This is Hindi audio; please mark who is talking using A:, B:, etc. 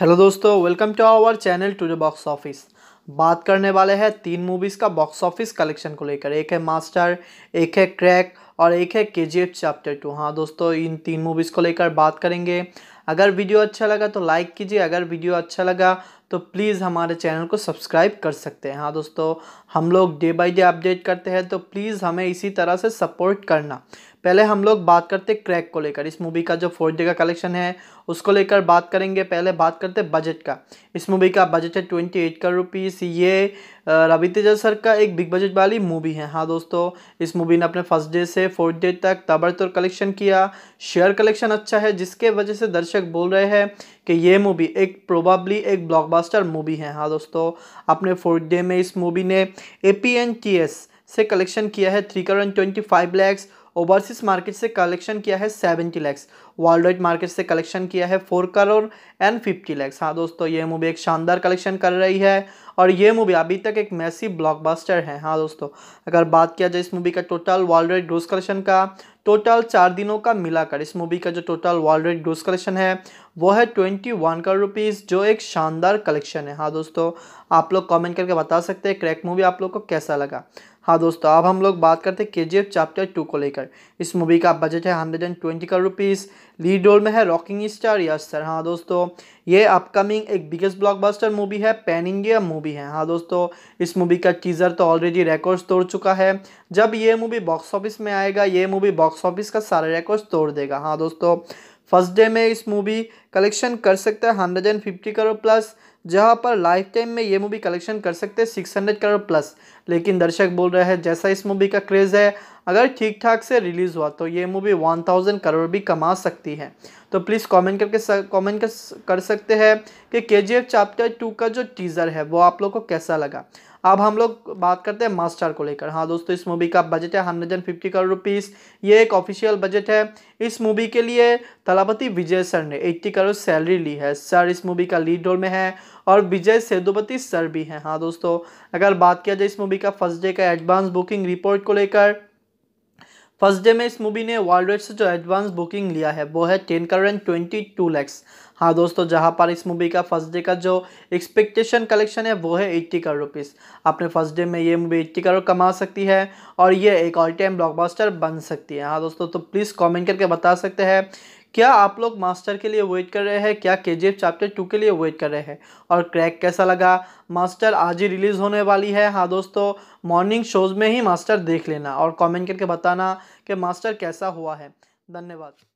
A: हेलो दोस्तों welcome to our channel to the box office बात करने वाले हैं तीन मूवीज़ का बॉक्स ऑफिस कलेक्शन को लेकर एक है मास्टर एक है क्रैक और एक है के जी एफ चैप्टर टू हाँ दोस्तों इन तीन मूवीज़ को लेकर बात करेंगे अगर वीडियो अच्छा लगा तो लाइक कीजिए अगर वीडियो अच्छा लगा तो प्लीज़ हमारे चैनल को सब्सक्राइब कर सकते हैं हाँ दोस्तों हम लोग डे बाय डे अपडेट करते हैं तो प्लीज़ हमें इसी तरह से सपोर्ट करना पहले हम लोग बात करते क्रैक को लेकर इस मूवी का जो फोर्थ डे का कलेक्शन है उसको लेकर बात करेंगे पहले बात करते बजट का इस मूवी का बजट है ट्वेंटी एट करोड़ रुपीज़ ये रवि तेजा सर का एक बिग बजट वाली मूवी है हाँ दोस्तों इस मूवी ने अपने फर्स्ट डे से फोर्थ डे तक ताबड़तोड़ कलेक्शन किया शेयर कलेक्शन अच्छा है जिसके वजह से दर्शक बोल रहे हैं कि ये मूवी एक प्रोबाबली एक ब्लॉकबस्टर मूवी है हाँ दोस्तों अपने फोर्थ डे में इस मूवी ने ए से कलेक्शन किया है three crore twenty five lakhs overseas market से कलेक्शन किया है seventy lakhs worldwide market से कलेक्शन किया है four crore and fifty lakhs हाँ दोस्तों ये मूवी एक शानदार कलेक्शन कर रही है और ये मूवी अभी तक एक मैसी ब्लॉकबस्टर है हाँ दोस्तों अगर बात किया जाए इस मूवी का total worldwide gross collection का टोटल चार दिनों का मिलाकर इस मूवी का जो total worldwide gross collection है वो है ट्वेंटी वन करोड़ रुपीज़ जो एक शानदार कलेक्शन है हाँ दोस्तों आप लोग कमेंट करके बता सकते हैं क्रैक मूवी आप लोग को कैसा लगा हाँ दोस्तों अब हम लोग बात करते हैं के जी एफ चैप्टर टू को लेकर इस मूवी का बजट है hundred and twenty crore rupees lead role में है रॉकिंग स्टार यश सर हाँ दोस्तों ये अपकमिंग एक बिगेस्ट ब्लॉकबस्टर मूवी है पैन इंडिया मूवी है हाँ दोस्तों इस मूवी का टीज़र तो ऑलरेडी रिकॉर्ड्स तोड़ चुका है जब ये मूवी बॉक्स ऑफिस में आएगा ये मूवी बॉक्स ऑफिस का सारा रिकॉर्ड्स तोड़ देगा हाँ दोस्तों फर्स्ट डे में इस मूवी कलेक्शन कर सकता है hundred and fifty crore plus जहाँ पर लाइफ टाइम में ये मूवी कलेक्शन कर सकते हैं सिक्स हंड्रेड करोड़ प्लस लेकिन दर्शक बोल रहे हैं जैसा इस मूवी का क्रेज़ है अगर ठीक ठाक से रिलीज़ हुआ तो ये मूवी वन थाउजेंड करोड़ भी कमा सकती है तो प्लीज़ कमेंट करके कमेंट कर, सकते हैं कि के जी एफ चैप्टर टू का जो टीज़र है वो आप लोग को कैसा लगा अब हम लोग बात करते हैं मास्टर को लेकर हाँ दोस्तों इस मूवी का बजट है hundred and fifty crore rupees ये एक ऑफिशियल बजट है इस मूवी के लिए तलापति विजय सर ने एट्टी करोड़ सैलरी ली है सर इस मूवी का लीड रोल में है और विजय सेदुपति सर भी हैं हाँ दोस्तों अगर बात किया जाए इस मूवी का फर्स्ट डे का एडवांस बुकिंग रिपोर्ट को लेकर फर्स्ट डे में इस मूवी ने वर्ल्ड वाइड से जो एडवांस बुकिंग लिया है वो है ten crore twenty two lakhs हाँ दोस्तों जहाँ पर इस मूवी का फर्स्ट डे का जो एक्सपेक्टेशन कलेक्शन है वो है एट्टी करोड़ रुपीज़ अपने फर्स्ट डे में ये मूवी एट्टी करोड़ कमा सकती है और ये एक ऑल टाइम ब्लॉकबस्टर बन सकती है हाँ दोस्तों तो प्लीज़ कमेंट करके बता सकते हैं क्या आप लोग मास्टर के लिए वेट कर रहे हैं क्या के चैप्टर टू के लिए वेट कर रहे हैं और क्रैक कैसा लगा मास्टर आज ही रिलीज़ होने वाली है हाँ दोस्तों मॉर्निंग शोज़ में ही मास्टर देख लेना और कमेंट करके बताना कि मास्टर कैसा हुआ है धन्यवाद